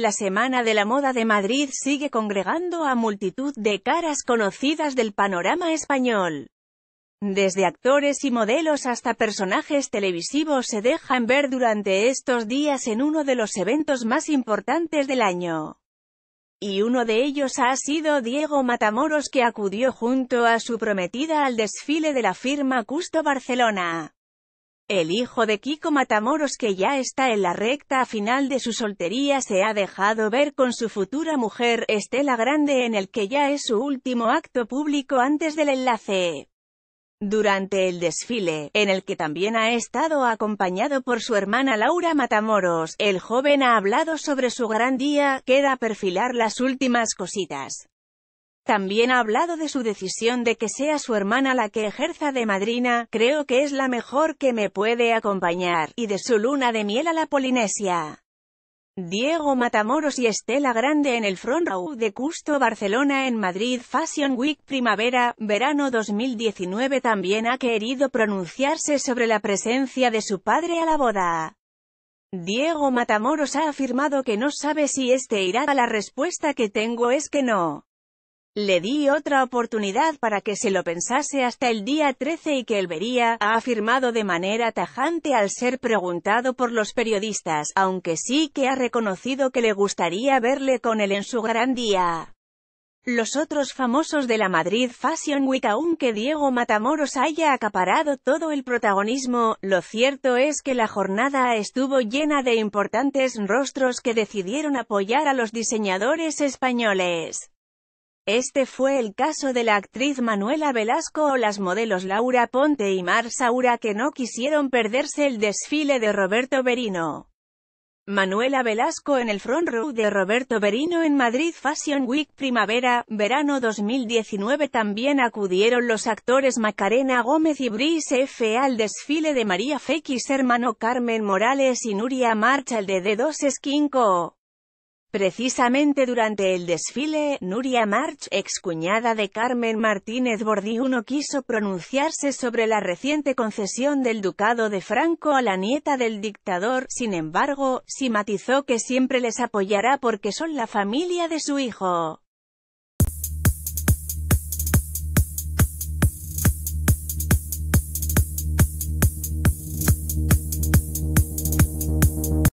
la Semana de la Moda de Madrid sigue congregando a multitud de caras conocidas del panorama español. Desde actores y modelos hasta personajes televisivos se dejan ver durante estos días en uno de los eventos más importantes del año. Y uno de ellos ha sido Diego Matamoros que acudió junto a su prometida al desfile de la firma Custo Barcelona. El hijo de Kiko Matamoros que ya está en la recta final de su soltería se ha dejado ver con su futura mujer, Estela Grande en el que ya es su último acto público antes del enlace. Durante el desfile, en el que también ha estado acompañado por su hermana Laura Matamoros, el joven ha hablado sobre su gran día, queda perfilar las últimas cositas. También ha hablado de su decisión de que sea su hermana la que ejerza de madrina, creo que es la mejor que me puede acompañar, y de su luna de miel a la Polinesia. Diego Matamoros y Estela Grande en el Front Row de Custo Barcelona en Madrid Fashion Week Primavera, verano 2019 también ha querido pronunciarse sobre la presencia de su padre a la boda. Diego Matamoros ha afirmado que no sabe si este irá a la respuesta que tengo es que no. Le di otra oportunidad para que se lo pensase hasta el día 13 y que él vería, ha afirmado de manera tajante al ser preguntado por los periodistas, aunque sí que ha reconocido que le gustaría verle con él en su gran día. Los otros famosos de la Madrid Fashion Week aunque Diego Matamoros haya acaparado todo el protagonismo, lo cierto es que la jornada estuvo llena de importantes rostros que decidieron apoyar a los diseñadores españoles. Este fue el caso de la actriz Manuela Velasco o las modelos Laura Ponte y Mar Saura que no quisieron perderse el desfile de Roberto Berino. Manuela Velasco en el front row de Roberto Berino en Madrid Fashion Week Primavera, verano 2019 también acudieron los actores Macarena Gómez y Brice F. al desfile de María Fekis hermano Carmen Morales y Nuria Marchal de D2 Skinco. Precisamente durante el desfile, Nuria March, excuñada de Carmen Martínez Bordiuno quiso pronunciarse sobre la reciente concesión del ducado de Franco a la nieta del dictador, sin embargo, simatizó que siempre les apoyará porque son la familia de su hijo.